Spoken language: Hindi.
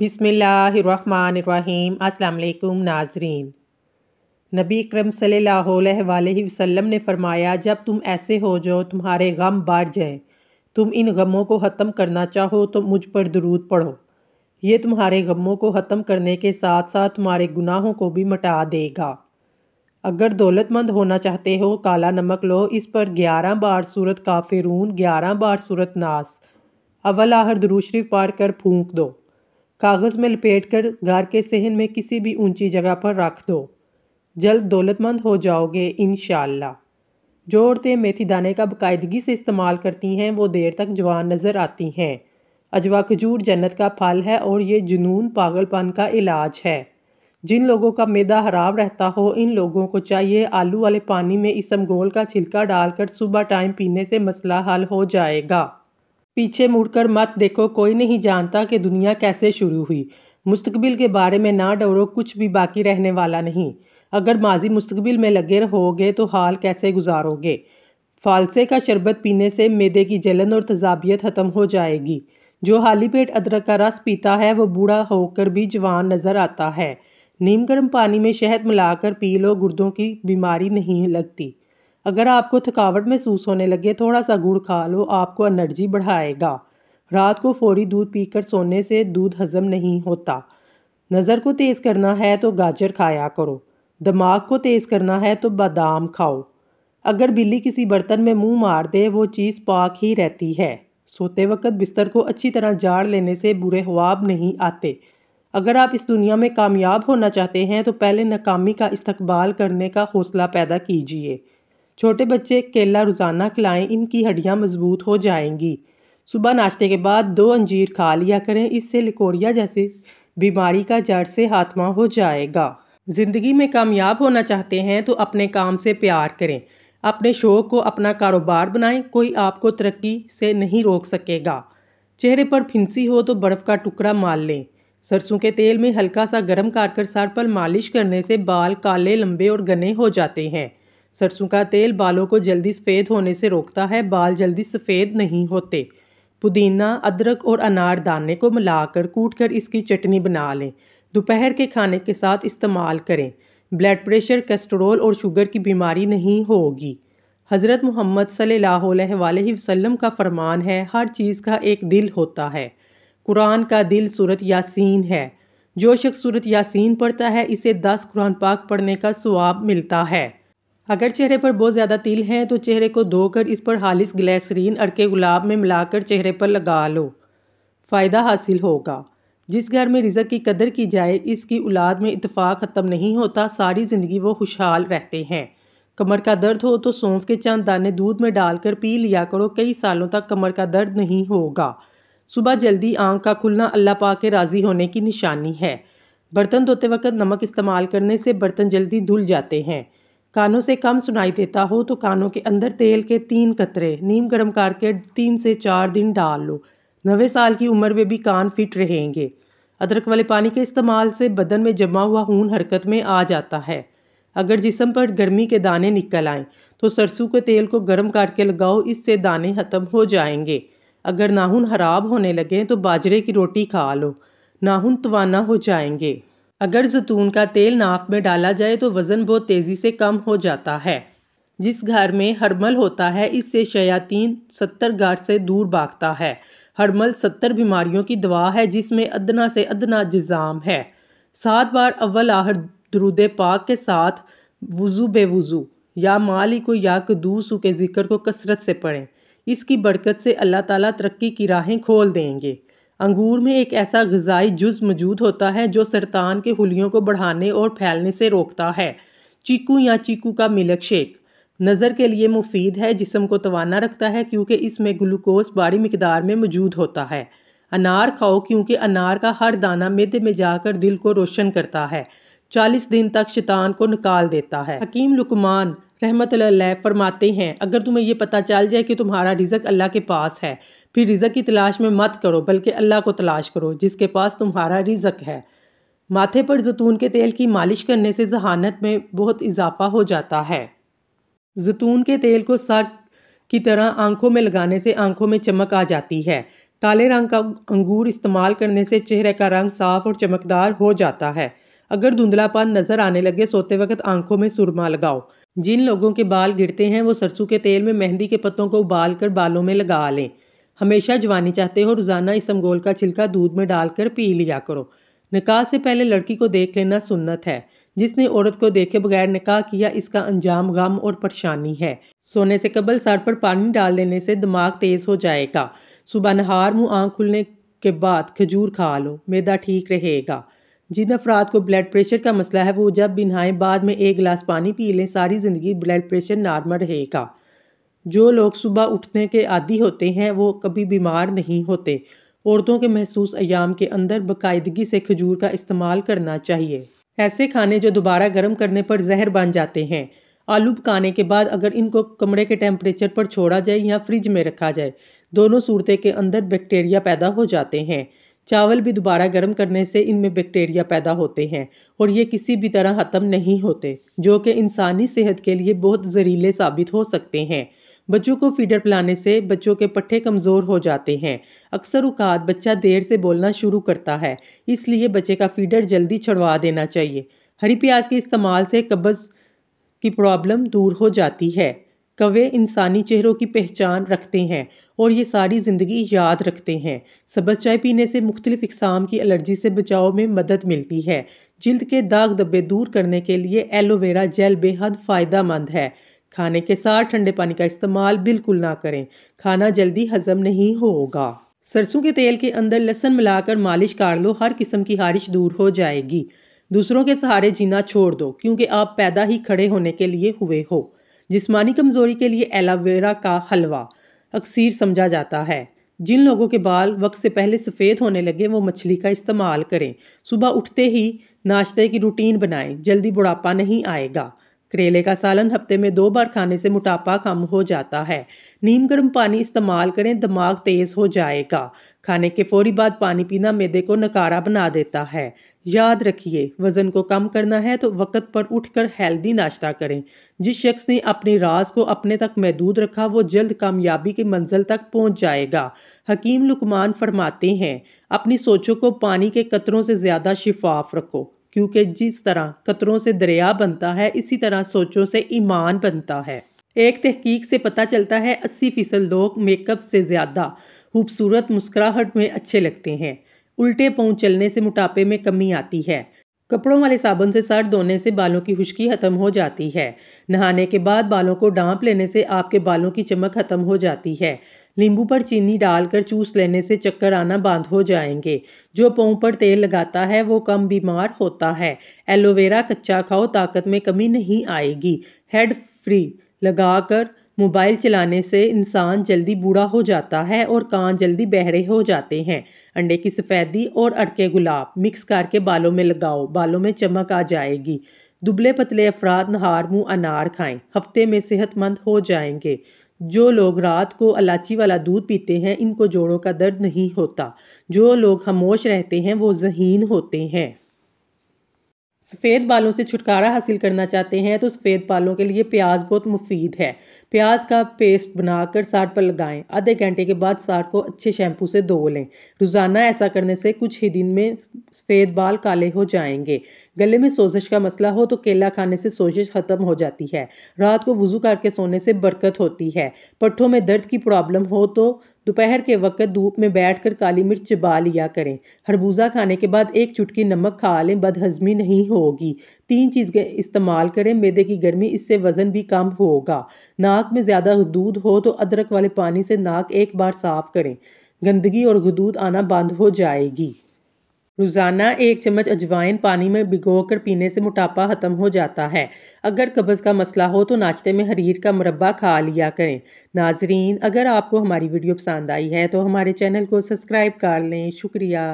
बिसमीम् अल्लाम नाजरीन नबी करम सल्लल्लाहु वसल्लम ने फरमाया जब तुम ऐसे हो जो तुम्हारे गम बाढ़ जाएँ तुम इन गमों को ख़त्म करना चाहो तो मुझ पर दरूद पढ़ो ये तुम्हारे गमों को ख़त्म करने के साथ साथ तुम्हारे गुनाहों को भी मटा देगा अगर दौलतमंद होना चाहते हो काला नमक लो इस पर ग्यारह बार सूरत काफिरून ग्यारह बार सूरत नास अवल आहर दरूशरीफ पार कर फूँक दो कागज़ में लपेटकर घर के सहन में किसी भी ऊंची जगह पर रख दो जल्द दौलतमंद हो जाओगे इन जो औरतें मेथी दाने का बाकायदगी से इस्तेमाल करती हैं वो देर तक जवान नज़र आती हैं अजवा खजूर जन्नत का फल है और ये जुनून पागलपन का इलाज है जिन लोगों का मैदा खराब रहता हो इन लोगों को चाहिए आलू वाले पानी में गोल का छिलका डालकर सुबह टाइम पीने से मसला हल हो जाएगा पीछे मुड़कर मत देखो कोई नहीं जानता कि दुनिया कैसे शुरू हुई मुस्तबिल के बारे में ना डरो कुछ भी बाकी रहने वाला नहीं अगर माजी मुस्तबिल में लगे रहोगे तो हाल कैसे गुजारोगे फालसे का शरबत पीने से मैदे की जलन और तजाबियत ख़त्म हो जाएगी जो हाली पेट अदरक का रस पीता है वो बूढ़ा होकर भी जवान नज़र आता है नीम गर्म पानी में शहद मिलाकर पी लो गुर्दों की बीमारी नहीं लगती अगर आपको थकावट महसूस होने लगे थोड़ा सा गुड़ खा लो आपको एनर्जी बढ़ाएगा रात को फौरी दूध पीकर सोने से दूध हजम नहीं होता नज़र को तेज़ करना है तो गाजर खाया करो दिमाग को तेज़ करना है तो बादाम खाओ अगर बिल्ली किसी बर्तन में मुंह मार दे वो चीज़ पाक ही रहती है सोते वक्त बिस्तर को अच्छी तरह जाड़ लेने से बुरे ख्वाब नहीं आते अगर आप इस दुनिया में कामयाब होना चाहते हैं तो पहले नाकामी का इस्तकबाल करने का हौसला पैदा कीजिए छोटे बच्चे केला रोज़ाना खिलाएं इनकी हड्डियाँ मज़बूत हो जाएंगी सुबह नाश्ते के बाद दो अंजीर खा लिया करें इससे लिकोरिया जैसे बीमारी का जड़ से हाथमा हो जाएगा ज़िंदगी में कामयाब होना चाहते हैं तो अपने काम से प्यार करें अपने शौक़ को अपना कारोबार बनाएं कोई आपको तरक्की से नहीं रोक सकेगा चेहरे पर फिंसी हो तो बर्फ़ का टुकड़ा माल लें सरसों के तेल में हल्का सा गर्म कर सर पर मालिश करने से बाल काले लंबे और घने हो जाते हैं सरसों का तेल बालों को जल्दी सफ़ेद होने से रोकता है बाल जल्दी सफ़ेद नहीं होते पुदीना अदरक और अनार दाने को मिलाकर कूट कर इसकी चटनी बना लें दोपहर के खाने के साथ इस्तेमाल करें ब्लड प्रेशर कैस्ट्रोल और शुगर की बीमारी नहीं होगी हज़रत मोहम्मद सल्लल्लाहु अलैहि वसल्लम का फरमान है हर चीज़ का एक दिल होता है कुरान का दिल सूरत यासीन है जो शख्स सूरत यासीन पढ़ता है इसे दस कुरान पाक पढ़ने का स्वाब मिलता है अगर चेहरे पर बहुत ज़्यादा तिल है तो चेहरे को धोकर इस पर हालिस ग्लैसरीन अड़के गुलाब में मिलाकर चेहरे पर लगा लो फ़ायदा हासिल होगा जिस घर में रिजक की कदर की जाए इसकी औलाद में इतफ़ाक़ ख़त्म नहीं होता सारी ज़िंदगी वो खुशहाल रहते हैं कमर का दर्द हो तो सौंफ के चंद दाने दूध में डालकर पी लिया करो कई सालों तक कमर का दर्द नहीं होगा सुबह जल्दी आँख का खुलना अल्लाह पा के राज़ी होने की निशानी है बर्तन धोते वक्त नमक इस्तेमाल करने से बर्तन जल्दी धुल जाते हैं कानों से कम सुनाई देता हो तो कानों के अंदर तेल के तीन कतरे नीम गर्म करके तीन से चार दिन डाल लो नवे साल की उम्र में भी कान फिट रहेंगे अदरक वाले पानी के इस्तेमाल से बदन में जमा हुआ खून हरकत में आ जाता है अगर जिसम पर गर्मी के दाने निकल आएँ तो सरसों के तेल को गर्म करके लगाओ इससे दाने ख़त्म हो जाएंगे अगर नाहुन खराब होने लगे तो बाजरे की रोटी खा लो नाहुन तवाना हो जाएंगे अगर जैतून का तेल नाफ में डाला जाए तो वज़न बहुत तेज़ी से कम हो जाता है जिस घर में हर्मल होता है इससे शयातीन सत्तर गाठ से दूर भागता है हर्मल सत्तर बीमारियों की दवा है जिसमें अदना से अदना जिज़ाम है सात बार अव्वल आहर दरुद पाक के साथ वज़ू बेवज़ू या माली को या कदूसू के ज़िक्र को कसरत से पढ़ें इसकी बरकत से अल्लाह ताला तरक्की की राहें खोल देंगे अंगूर में एक ऐसा गज़ाई जुज़ मौजूद होता है जो सरतान के हुलियों को बढ़ाने और फैलने से रोकता है चीकू या चीकू का मिल्क शेक नज़र के लिए मुफीद है जिसम को तोाना रखता है क्योंकि इसमें ग्लूकोज बड़ी मकदार में मौजूद होता है अनार खाओ क्योंकि अनार का हर दाना मेदे में जाकर दिल को रोशन करता है चालीस दिन तक शैतान को निकाल देता है हकीम लुकमान रहमत फरमाते हैं अगर तुम्हें यह पता चल जाए कि तुम्हारा रिजक अल्लाह के पास है फिर रिजक की तलाश में मत करो बल्कि अल्लाह को तलाश करो जिसके पास तुम्हारा रिजक है माथे पर जतून के तेल की मालिश करने से जहानत में बहुत इजाफा हो जाता है जतून के तेल को सर की तरह आंखों में लगाने से आंखों में चमक आ जाती है काले रंग का अंगूर इस्तेमाल करने से चेहरे का रंग साफ और चमकदार हो जाता है अगर धुंधलापन नजर आने लगे सोते वक्त आंखों में सुरमा लगाओ जिन लोगों के बाल गिरते हैं वो सरसों के तेल में मेहंदी के पत्तों को उबाल कर बालों में लगा लें हमेशा जवानी चाहते हो रोज़ाना इस अमगोल का छिलका दूध में डालकर पी लिया करो निकाह से पहले लड़की को देख लेना सुन्नत है जिसने औरत को देखे बगैर निकाह किया इसका अंजाम गम और परेशानी है सोने से कबल सर पर पानी डाल देने से दिमाग तेज़ हो जाएगा सुबह नहार मुँह आँख खुलने के बाद खजूर खा लो मैदा ठीक रहेगा जिन अफराद को ब्लड प्रेशर का मसला है वो जब भी नहाएं बाद में एक गिलास पानी पी लें सारी ज़िंदगी ब्लड प्रेशर नॉर्मल रहेगा जो लोग सुबह उठने के आदि होते हैं वो कभी बीमार नहीं होते औरतों के महसूस अयाम के अंदर बाकायदगी से खजूर का इस्तेमाल करना चाहिए ऐसे खाने जो दोबारा गर्म करने पर जहर बन जाते हैं आलू पकाने के बाद अगर इनको कमरे के टेम्परेचर पर छोड़ा जाए या फ्रिज में रखा जाए दोनों सूरतें के अंदर बैक्टीरिया पैदा हो जाते हैं चावल भी दोबारा गर्म करने से इनमें बैक्टीरिया पैदा होते हैं और ये किसी भी तरह ख़त्म नहीं होते जो कि इंसानी सेहत के लिए बहुत ज़हरीले साबित हो सकते हैं बच्चों को फीडर पिलाने से बच्चों के पट्टे कमज़ोर हो जाते हैं अक्सर उकात बच्चा देर से बोलना शुरू करता है इसलिए बच्चे का फीडर जल्दी छुड़वा देना चाहिए हरी प्याज के इस्तेमाल से कब्ज़ की प्रॉब्लम दूर हो जाती है कवे इंसानी चेहरों की पहचान रखते हैं और ये सारी ज़िंदगी याद रखते हैं सब्ज़ चाय पीने से मुख्तलिफ़ इकसाम की एलर्जी से बचाव में मदद मिलती है जल्द के दाग दब्बे दूर करने के लिए एलोवेरा जेल बेहद फ़ायदा मंद है खाने के साथ ठंडे पानी का इस्तेमाल बिल्कुल ना करें खाना जल्दी हजम नहीं होगा सरसों के तेल के अंदर लहसन मिलाकर मालिश कर लो हर किस्म की हारिश दूर हो जाएगी दूसरों के सहारे जीना छोड़ दो क्योंकि आप पैदा ही खड़े होने के लिए हुए हो जिस्मानी कमज़ोरी के लिए एलावेरा का हलवा अक्सर समझा जाता है जिन लोगों के बाल वक्त से पहले सफ़ेद होने लगे वो मछली का इस्तेमाल करें सुबह उठते ही नाश्ते की रूटीन बनाएं जल्दी बुढ़ापा नहीं आएगा करेले का सालन हफ्ते में दो बार खाने से मोटापा कम हो जाता है नीम गर्म पानी इस्तेमाल करें दिमाग तेज़ हो जाएगा खाने के फौरी बाद पानी पीना मैदे को नकारा बना देता है याद रखिए वज़न को कम करना है तो वक्त पर उठकर हेल्दी नाश्ता करें जिस शख्स ने अपने राज को अपने तक महदूद रखा वो जल्द कामयाबी की मंजिल तक पहुंच जाएगा हकीम लुकमान फरमाते हैं अपनी सोचों को पानी के कतरों से ज़्यादा शिफाफ रखो क्योंकि जिस तरह कतरों से दरिया बनता है इसी तरह सोचों से ईमान बनता है एक तहकीक से पता चलता है अस्सी फ़ीसद लोग मेकअप से ज़्यादा खूबसूरत मुस्कुराहट में अच्छे लगते हैं उल्टे पाँव चलने से मोटापे में कमी आती है कपड़ों वाले साबुन से सर धोने से बालों की खुश्की ख़त्म हो जाती है नहाने के बाद बालों को डांप लेने से आपके बालों की चमक ख़त्म हो जाती है नींबू पर चीनी डालकर चूस लेने से चक्कर आना बंद हो जाएंगे जो पों पर तेल लगाता है वो कम बीमार होता है एलोवेरा कच्चा खाओ ताकत में कमी नहीं आएगी हेड फ्री लगाकर मोबाइल चलाने से इंसान जल्दी बूढ़ा हो जाता है और कान जल्दी बहरे हो जाते हैं अंडे की सफ़ेदी और अड़के गुलाब मिक्स करके बालों में लगाओ बालों में चमक आ जाएगी दुबले पतले अफराद नहार मुँह अनार खाएं हफ्ते में सेहतमंद हो जाएंगे जो लोग रात को अलाची वाला दूध पीते हैं इनको जोड़ों का दर्द नहीं होता जो लोग खामोश रहते हैं वो जहीन होते हैं सफ़ेद बालों से छुटकारा हासिल करना चाहते हैं तो सफ़ेद बालों के लिए प्याज बहुत मुफीद है प्याज का पेस्ट बनाकर साट पर लगाएं आधे घंटे के बाद साट को अच्छे शैम्पू से धो लें रोज़ाना ऐसा करने से कुछ ही दिन में सफ़ेद बाल काले हो जाएंगे गले में सोजिश का मसला हो तो केला खाने से सोजिश ख़त्म हो जाती है रात को वज़ू करके सोने से बरकत होती है पट्ठों में दर्द की प्रॉब्लम हो तो दोपहर के वक्त धूप में बैठकर काली मिर्च चबा लिया करें खरबूजा खाने के बाद एक चुटकी नमक खा लें बदहजमी नहीं होगी तीन चीज़ें इस्तेमाल करें मैदे की गर्मी इससे वज़न भी कम होगा नाक में ज़्यादा दूध हो तो अदरक वाले पानी से नाक एक बार साफ़ करें गंदगी और गदूद आना बंद हो जाएगी रोज़ाना एक चम्मच अजवाइन पानी में भिगोकर पीने से मोटापा ख़त्म हो जाता है अगर कब्ज़ का मसला हो तो नाश्ते में हरीर का मुरबा खा लिया करें नाजरीन अगर आपको हमारी वीडियो पसंद आई है तो हमारे चैनल को सब्सक्राइब कर लें शुक्रिया